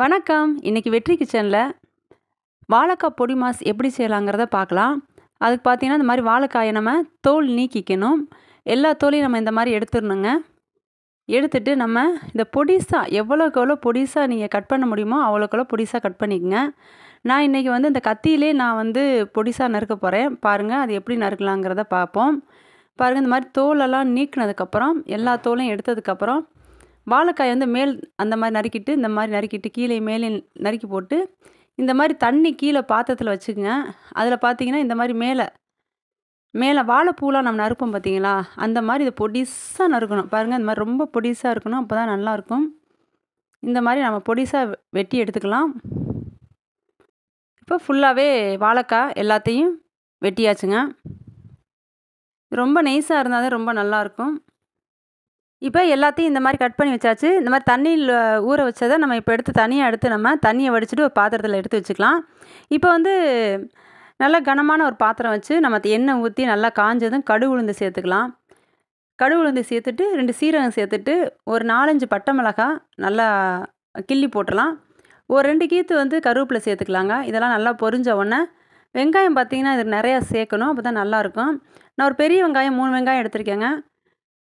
வணக்கம் இன்றைக்கி வெற்றி கிச்சனில் வாழைக்காய் பொடி மாஸ் எப்படி செய்யலாங்கிறத பார்க்கலாம் அதுக்கு பார்த்தீங்கன்னா இந்த மாதிரி வாழைக்காயை நம்ம தோல் நீக்கிக்கணும் எல்லா தோலையும் நம்ம இந்த மாதிரி எடுத்துடணுங்க எடுத்துட்டு நம்ம இந்த பொடிசாக எவ்வளோக்கு எவ்வளோ பொடிசாக நீங்கள் கட் பண்ண முடியுமோ அவ்வளோக்கு எவ்வளோ பொடிசாக கட் பண்ணிக்கங்க நான் இன்றைக்கி வந்து இந்த கத்தியிலே நான் வந்து பொடிசாக நறுக்க போகிறேன் பாருங்கள் அது எப்படி நறுக்கலாங்கிறத பார்ப்போம் பாருங்கள் இந்த மாதிரி தோலெல்லாம் நீக்கினதுக்கப்புறம் எல்லா தோலையும் எடுத்ததுக்கப்புறம் வாழைக்காய் வந்து மேல் அந்த மாதிரி நறுக்கிட்டு இந்த மாதிரி நறுக்கிட்டு கீழே மேலே நறுக்கி போட்டு இந்த மாதிரி தண்ணி கீழே பாத்திரத்தில் வச்சுக்கோங்க அதில் பார்த்தீங்கன்னா இந்த மாதிரி மேலே மேலே வாழைப்பூலாம் நம்ம நறுப்போம் பார்த்தீங்களா அந்த மாதிரி இதை பொடிசாக நறுக்கணும் பாருங்கள் இந்த மாதிரி ரொம்ப பொடிசாக இருக்கணும் அப்போ தான் நல்லாயிருக்கும் இந்த மாதிரி நம்ம பொடிசாக வெட்டி எடுத்துக்கலாம் இப்போ ஃபுல்லாகவே வாழைக்காய் எல்லாத்தையும் வெட்டியாச்சுங்க ரொம்ப நைஸாக இருந்தால் தான் ரொம்ப நல்லாயிருக்கும் இப்போ எல்லாத்தையும் இந்த மாதிரி கட் பண்ணி வச்சாச்சு இந்த மாதிரி தண்ணியில் ஊற வச்சதை நம்ம இப்போ எடுத்து தனியாக எடுத்து நம்ம தண்ணியை வடிச்சிட்டு ஒரு பாத்திரத்தில் எடுத்து வச்சுக்கலாம் இப்போ வந்து நல்லா கனமான ஒரு பாத்திரம் வச்சு நம்ம எண்ணெய் ஊற்றி நல்லா காஞ்சதும் கடுகு உளுந்து சேர்த்துக்கலாம் கடுகு உளுந்து சேர்த்துட்டு ரெண்டு சீரகம் சேர்த்துட்டு ஒரு நாலஞ்சு பட்டை மிளகாய் நல்லா கிள்ளி போட்டுடலாம் ஒரு ரெண்டு கீத்து வந்து கருவேப்பிலை சேர்த்துக்கலாங்க இதெல்லாம் நல்லா பொரிஞ்ச உடனே வெங்காயம் பார்த்திங்கன்னா இது நிறையா சேர்க்கணும் அப்போ தான் நல்லாயிருக்கும் நான் ஒரு பெரிய வெங்காயம் மூணு வெங்காயம் எடுத்திருக்கேங்க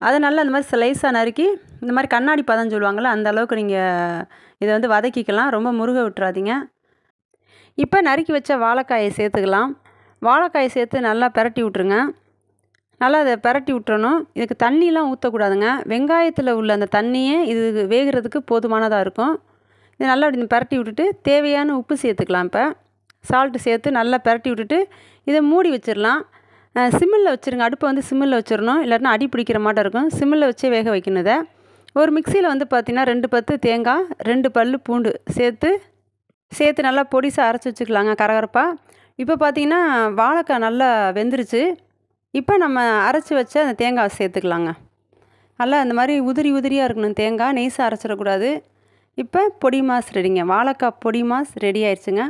அதனால் அந்த மாதிரி ஸ்லைஸாக நறுக்கி இந்த மாதிரி கண்ணாடி பதம் சொல்லுவாங்கள்ல அந்த அளவுக்கு நீங்கள் இதை வந்து வதக்கிக்கலாம் ரொம்ப முருக விட்டுறாதீங்க இப்போ நறுக்கி வச்ச வாழைக்காயை சேர்த்துக்கலாம் வாழைக்காயை சேர்த்து நல்லா பெரட்டி விட்ருங்க நல்லா அதை பெரட்டி விட்டுறணும் இதுக்கு தண்ணியெலாம் ஊற்றக்கூடாதுங்க வெங்காயத்தில் உள்ள அந்த தண்ணியே இது வேகிறதுக்கு போதுமானதாக இருக்கும் இது நல்லா அப்படி பெரட்டி விட்டுட்டு தேவையான உப்பு சேர்த்துக்கலாம் இப்போ சால்ட்டு சேர்த்து நல்லா பெரட்டி விட்டுட்டு இதை மூடி வச்சிடலாம் சிம்மில் வச்சுருங்க அடுப்பை வந்து சிம்மில் வச்சிடணும் இல்லாட்டினா அடி பிடிக்கிற மாட்டம் இருக்கும் சிம்மில் வச்சே வேக வைக்கணுத ஒரு மிக்சியில் வந்து பார்த்திங்கன்னா ரெண்டு பத்து தேங்காய் ரெண்டு பல் பூண்டு சேர்த்து சேர்த்து நல்லா பொடிசாக அரைச்சி வச்சுக்கலாங்க கரகரப்பாக இப்போ பார்த்திங்கன்னா வாழைக்காய் நல்லா வெந்துருச்சு இப்போ நம்ம அரைச்சி வச்ச அந்த தேங்காய் சேர்த்துக்கலாங்க நல்லா அந்த மாதிரி உதிரி உதிரியாக இருக்கணும் தேங்காய் நெய்ஸாக அரைச்சிடக்கூடாது இப்போ பொடி மாஸ் ரெடிங்க வாழைக்காய் பொடி மாஸ் ரெடி ஆயிடுச்சுங்க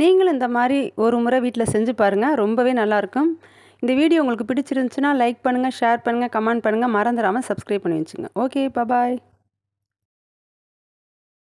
நீங்களும் இந்த மாதிரி ஒரு முறை வீட்டில் செஞ்சு பாருங்கள் ரொம்பவே நல்லாயிருக்கும் இந்த வீடியோ உங்களுக்கு பிடிச்சிருந்துச்சுன்னா லைக் பண்ணுங்கள் ஷேர் பண்ணுங்கள் கமெண்ட் பண்ணுங்கள் மறந்துடாமல் சப்ஸ்கிரைப் பண்ணி வச்சுங்க ஓகே பாய்